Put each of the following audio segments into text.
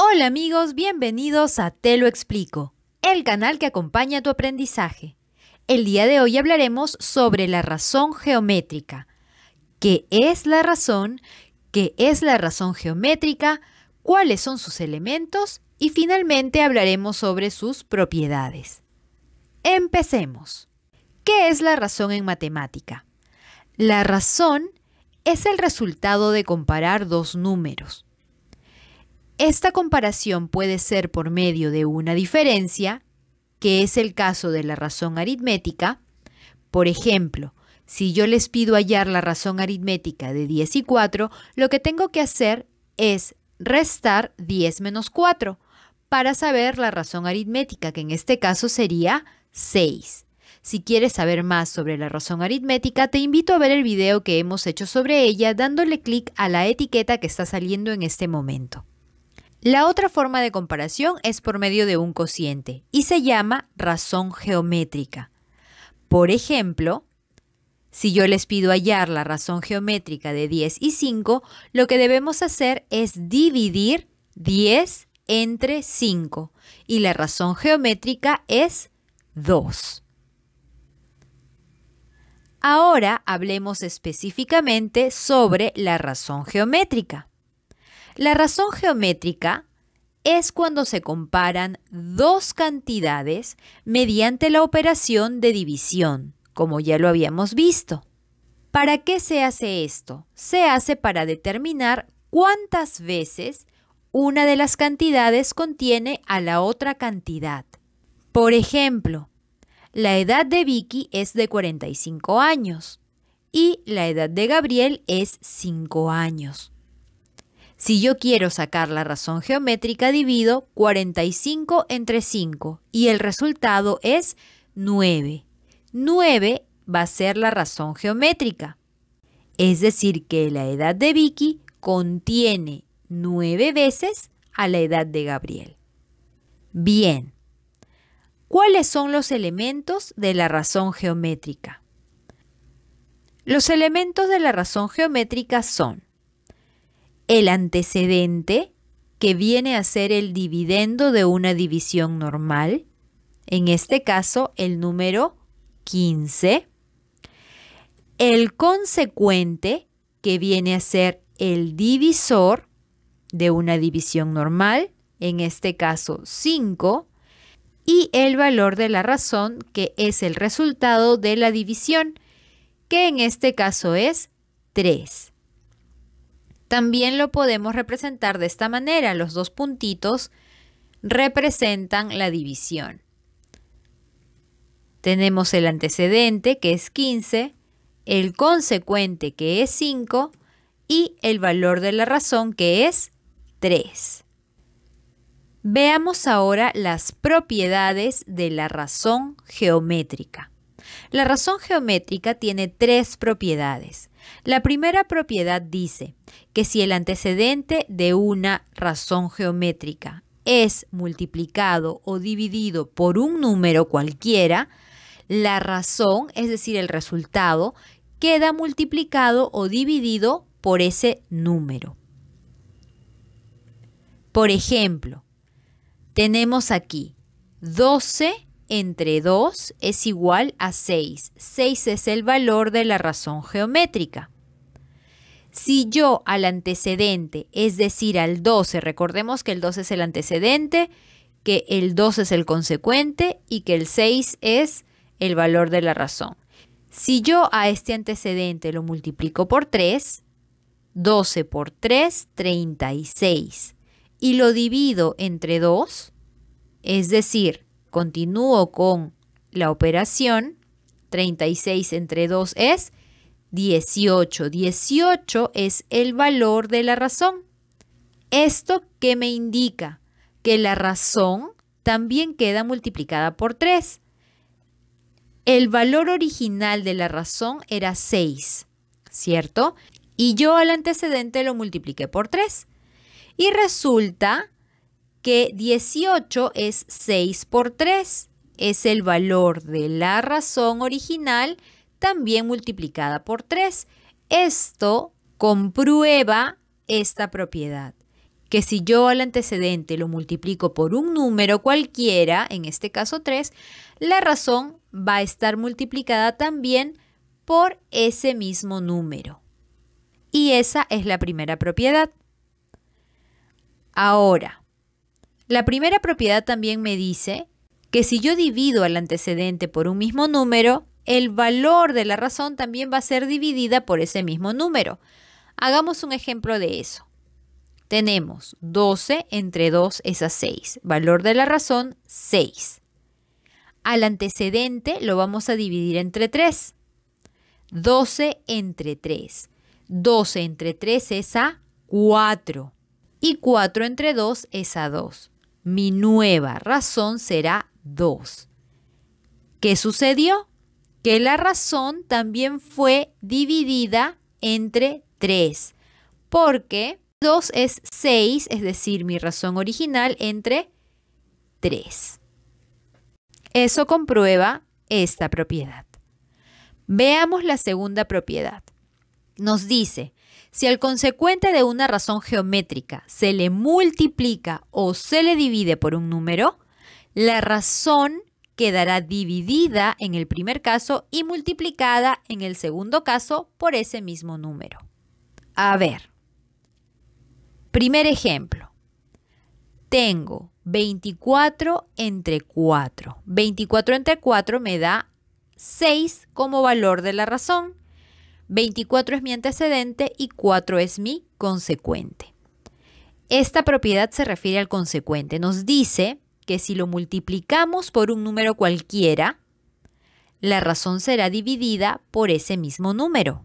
Hola amigos, bienvenidos a Te lo explico, el canal que acompaña tu aprendizaje. El día de hoy hablaremos sobre la razón geométrica. ¿Qué es la razón? ¿Qué es la razón geométrica? ¿Cuáles son sus elementos? Y finalmente hablaremos sobre sus propiedades. Empecemos. ¿Qué es la razón en matemática? La razón es el resultado de comparar dos números esta comparación puede ser por medio de una diferencia, que es el caso de la razón aritmética. Por ejemplo, si yo les pido hallar la razón aritmética de 10 y 4, lo que tengo que hacer es restar 10 menos 4 para saber la razón aritmética, que en este caso sería 6. Si quieres saber más sobre la razón aritmética, te invito a ver el video que hemos hecho sobre ella dándole clic a la etiqueta que está saliendo en este momento. La otra forma de comparación es por medio de un cociente y se llama razón geométrica. Por ejemplo, si yo les pido hallar la razón geométrica de 10 y 5, lo que debemos hacer es dividir 10 entre 5 y la razón geométrica es 2. Ahora hablemos específicamente sobre la razón geométrica. La razón geométrica es cuando se comparan dos cantidades mediante la operación de división, como ya lo habíamos visto. ¿Para qué se hace esto? Se hace para determinar cuántas veces una de las cantidades contiene a la otra cantidad. Por ejemplo, la edad de Vicky es de 45 años y la edad de Gabriel es 5 años. Si yo quiero sacar la razón geométrica, divido 45 entre 5 y el resultado es 9. 9 va a ser la razón geométrica. Es decir, que la edad de Vicky contiene 9 veces a la edad de Gabriel. Bien. ¿Cuáles son los elementos de la razón geométrica? Los elementos de la razón geométrica son el antecedente, que viene a ser el dividendo de una división normal, en este caso el número 15, el consecuente, que viene a ser el divisor de una división normal, en este caso 5, y el valor de la razón, que es el resultado de la división, que en este caso es 3. También lo podemos representar de esta manera. Los dos puntitos representan la división. Tenemos el antecedente que es 15, el consecuente que es 5 y el valor de la razón que es 3. Veamos ahora las propiedades de la razón geométrica. La razón geométrica tiene tres propiedades. La primera propiedad dice que si el antecedente de una razón geométrica es multiplicado o dividido por un número cualquiera, la razón, es decir, el resultado, queda multiplicado o dividido por ese número. Por ejemplo, tenemos aquí 12 entre 2 es igual a 6. 6 es el valor de la razón geométrica. Si yo al antecedente, es decir, al 12, recordemos que el 2 es el antecedente, que el 2 es el consecuente y que el 6 es el valor de la razón. Si yo a este antecedente lo multiplico por 3, 12 por 3, 36, y lo divido entre 2, es decir, continúo con la operación, 36 entre 2 es 18. 18 es el valor de la razón. ¿Esto que me indica? Que la razón también queda multiplicada por 3. El valor original de la razón era 6, ¿cierto? Y yo al antecedente lo multipliqué por 3. Y resulta que 18 es 6 por 3. Es el valor de la razón original también multiplicada por 3. Esto comprueba esta propiedad, que si yo al antecedente lo multiplico por un número cualquiera, en este caso 3, la razón va a estar multiplicada también por ese mismo número. Y esa es la primera propiedad. Ahora, la primera propiedad también me dice que si yo divido al antecedente por un mismo número, el valor de la razón también va a ser dividida por ese mismo número. Hagamos un ejemplo de eso. Tenemos 12 entre 2 es a 6. Valor de la razón, 6. Al antecedente lo vamos a dividir entre 3. 12 entre 3. 12 entre 3 es a 4. Y 4 entre 2 es a 2. Mi nueva razón será 2. ¿Qué sucedió? Que la razón también fue dividida entre 3, porque 2 es 6, es decir, mi razón original entre 3. Eso comprueba esta propiedad. Veamos la segunda propiedad. Nos dice, si al consecuente de una razón geométrica se le multiplica o se le divide por un número, la razón quedará dividida en el primer caso y multiplicada en el segundo caso por ese mismo número. A ver, primer ejemplo. Tengo 24 entre 4. 24 entre 4 me da 6 como valor de la razón. 24 es mi antecedente y 4 es mi consecuente. Esta propiedad se refiere al consecuente. Nos dice que si lo multiplicamos por un número cualquiera, la razón será dividida por ese mismo número.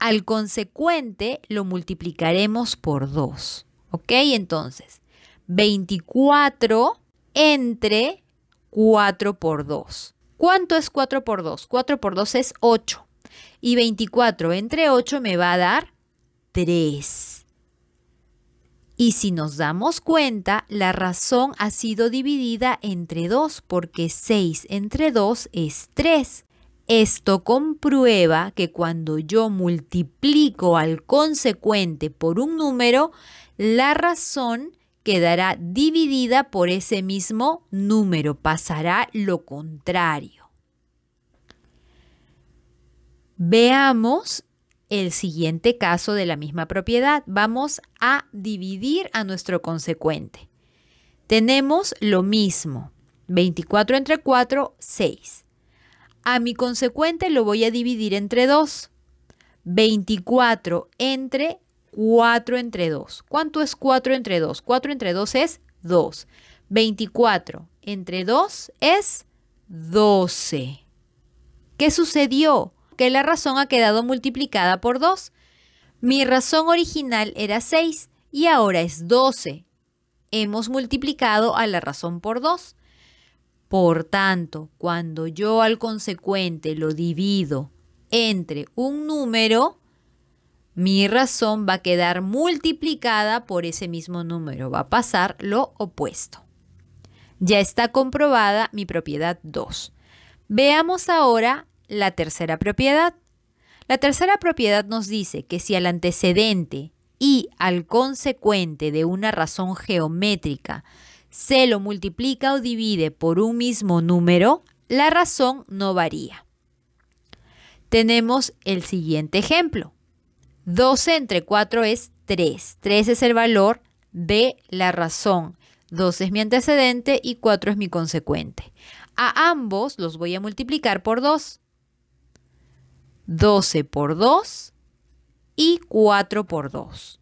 Al consecuente lo multiplicaremos por 2. ¿Ok? Entonces, 24 entre 4 por 2. ¿Cuánto es 4 por 2? 4 por 2 es 8 y 24 entre 8 me va a dar 3. Y si nos damos cuenta, la razón ha sido dividida entre 2 porque 6 entre 2 es 3. Esto comprueba que cuando yo multiplico al consecuente por un número, la razón quedará dividida por ese mismo número, pasará lo contrario. Veamos el siguiente caso de la misma propiedad. Vamos a dividir a nuestro consecuente. Tenemos lo mismo. 24 entre 4, 6. A mi consecuente lo voy a dividir entre 2. 24 entre 4 entre 2. ¿Cuánto es 4 entre 2? 4 entre 2 es 2. 24 entre 2 es 12. ¿Qué sucedió? la razón ha quedado multiplicada por 2. Mi razón original era 6 y ahora es 12. Hemos multiplicado a la razón por 2. Por tanto, cuando yo al consecuente lo divido entre un número, mi razón va a quedar multiplicada por ese mismo número. Va a pasar lo opuesto. Ya está comprobada mi propiedad 2. Veamos ahora la tercera propiedad. La tercera propiedad nos dice que si al antecedente y al consecuente de una razón geométrica se lo multiplica o divide por un mismo número, la razón no varía. Tenemos el siguiente ejemplo. 12 entre 4 es 3. 3 es el valor de la razón. 2 es mi antecedente y 4 es mi consecuente. A ambos los voy a multiplicar por 2. 12 por 2 y 4 por 2.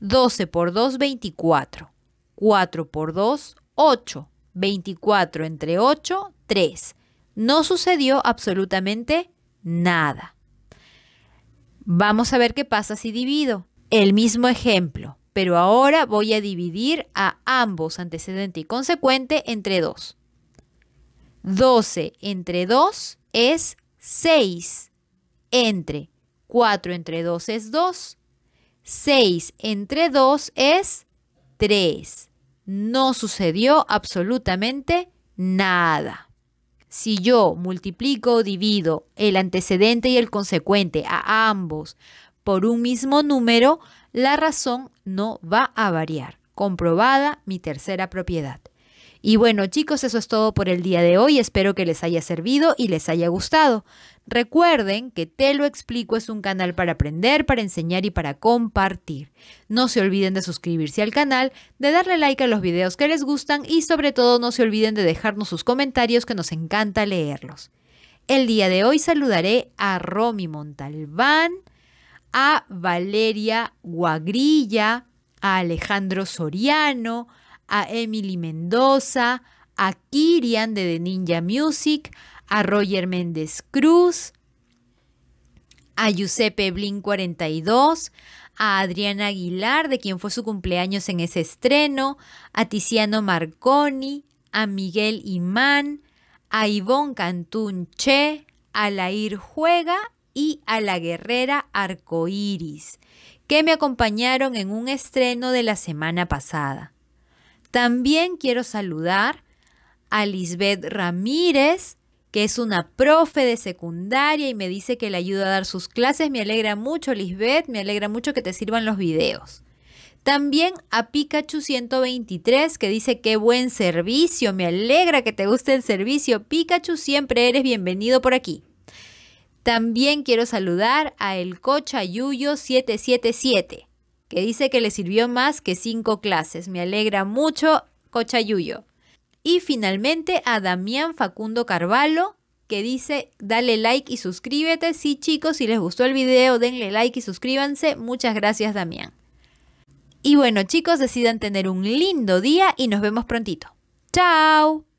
12 por 2, 24. 4 por 2, 8. 24 entre 8, 3. No sucedió absolutamente nada. Vamos a ver qué pasa si divido. El mismo ejemplo, pero ahora voy a dividir a ambos antecedente y consecuente entre 2. 12 entre 2 es 6 entre 4 entre 2 es 2, 6 entre 2 es 3. No sucedió absolutamente nada. Si yo multiplico o divido el antecedente y el consecuente a ambos por un mismo número, la razón no va a variar. Comprobada mi tercera propiedad. Y bueno chicos, eso es todo por el día de hoy. Espero que les haya servido y les haya gustado. Recuerden que Te lo explico es un canal para aprender, para enseñar y para compartir. No se olviden de suscribirse al canal, de darle like a los videos que les gustan y sobre todo no se olviden de dejarnos sus comentarios que nos encanta leerlos. El día de hoy saludaré a Romy Montalbán, a Valeria Guagrilla, a Alejandro Soriano, a Emily Mendoza, a Kirian de The Ninja Music, a Roger Méndez Cruz, a Giuseppe Blin 42, a Adriana Aguilar, de quien fue su cumpleaños en ese estreno, a Tiziano Marconi, a Miguel Imán, a Ivonne Cantunche, a Lair Juega y a la guerrera Arcoíris, que me acompañaron en un estreno de la semana pasada. También quiero saludar a Lisbeth Ramírez, que es una profe de secundaria y me dice que le ayuda a dar sus clases. Me alegra mucho, Lisbeth, me alegra mucho que te sirvan los videos. También a Pikachu 123 que dice qué buen servicio, me alegra que te guste el servicio. Pikachu, siempre eres bienvenido por aquí. También quiero saludar a El Cocha Yuyo 777 que dice que le sirvió más que cinco clases. Me alegra mucho, Cochayuyo. Y finalmente a Damián Facundo Carvalho, que dice, dale like y suscríbete. Sí, chicos, si les gustó el video, denle like y suscríbanse. Muchas gracias, Damián. Y bueno, chicos, decidan tener un lindo día y nos vemos prontito. ¡Chao!